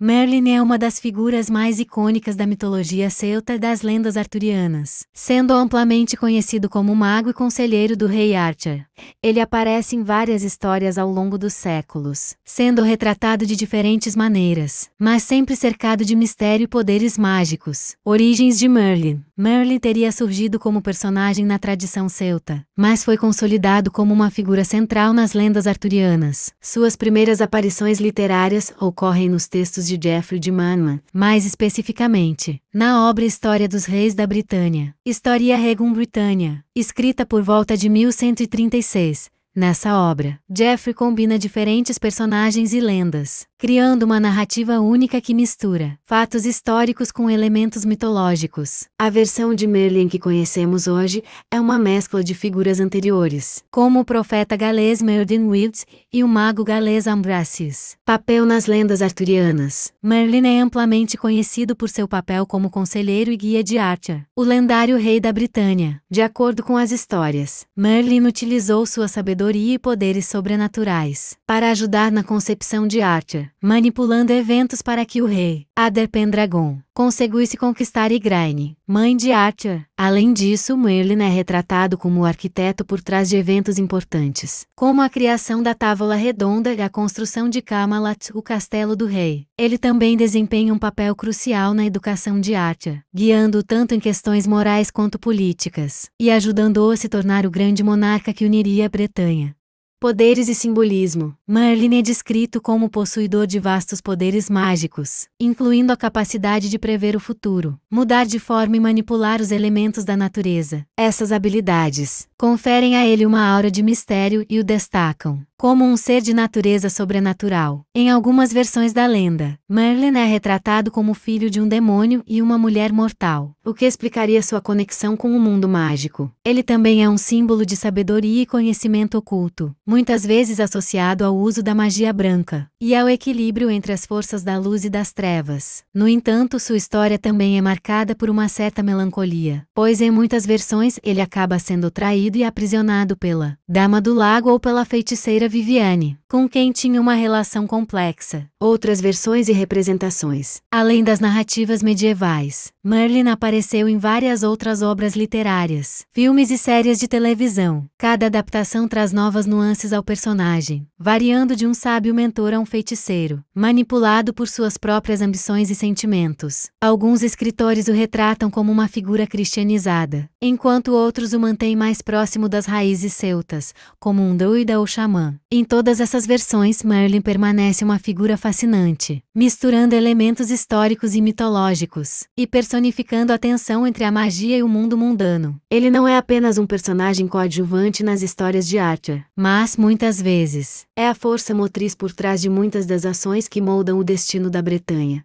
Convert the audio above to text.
Merlin é uma das figuras mais icônicas da mitologia celta e das lendas arturianas, sendo amplamente conhecido como mago e conselheiro do rei Arthur. Ele aparece em várias histórias ao longo dos séculos, sendo retratado de diferentes maneiras, mas sempre cercado de mistério e poderes mágicos. Origens de Merlin. Merlin teria surgido como personagem na tradição celta, mas foi consolidado como uma figura central nas lendas arturianas. Suas primeiras aparições literárias ocorrem nos textos de Geoffrey de Manwan, mais especificamente, na obra História dos Reis da Britânia, Historia Regum Britannia, escrita por volta de 1136. Nessa obra, Jeffrey combina diferentes personagens e lendas criando uma narrativa única que mistura fatos históricos com elementos mitológicos. A versão de Merlin que conhecemos hoje é uma mescla de figuras anteriores, como o profeta galês Merlin Wilds e o mago galês Ambracis. Papel nas lendas arturianas. Merlin é amplamente conhecido por seu papel como conselheiro e guia de Arthur, o lendário rei da Britânia. De acordo com as histórias, Merlin utilizou sua sabedoria e poderes sobrenaturais para ajudar na concepção de Arthur, manipulando eventos para que o rei, Ader Pendragon, conseguisse conquistar Igraine, mãe de Archer. Além disso, Merlin é retratado como o arquiteto por trás de eventos importantes, como a criação da Távola Redonda e a construção de Camelot, o Castelo do Rei. Ele também desempenha um papel crucial na educação de Archer, guiando-o tanto em questões morais quanto políticas, e ajudando-o a se tornar o grande monarca que uniria a Bretanha. Poderes e simbolismo. Merlin é descrito como possuidor de vastos poderes mágicos, incluindo a capacidade de prever o futuro, mudar de forma e manipular os elementos da natureza. Essas habilidades conferem a ele uma aura de mistério e o destacam como um ser de natureza sobrenatural. Em algumas versões da lenda, Merlin é retratado como filho de um demônio e uma mulher mortal, o que explicaria sua conexão com o mundo mágico. Ele também é um símbolo de sabedoria e conhecimento oculto, muitas vezes associado ao uso da magia branca e ao equilíbrio entre as forças da luz e das trevas. No entanto, sua história também é marcada por uma certa melancolia, pois em muitas versões ele acaba sendo traído e aprisionado pela Dama do Lago ou pela feiticeira Viviane, com quem tinha uma relação complexa. Outras versões e representações. Além das narrativas medievais, Merlin apareceu em várias outras obras literárias, filmes e séries de televisão. Cada adaptação traz novas nuances ao personagem, variando de um sábio mentor a um feiticeiro, manipulado por suas próprias ambições e sentimentos. Alguns escritores o retratam como uma figura cristianizada, enquanto outros o mantêm mais próximo das raízes celtas, como um druida ou xamã. Em todas essas versões, Merlin permanece uma figura fascinante, misturando elementos históricos e mitológicos, e personificando a tensão entre a magia e o mundo mundano. Ele não é apenas um personagem coadjuvante nas histórias de Arthur, mas, muitas vezes, é a força motriz por trás de muitas das ações que moldam o destino da Bretanha.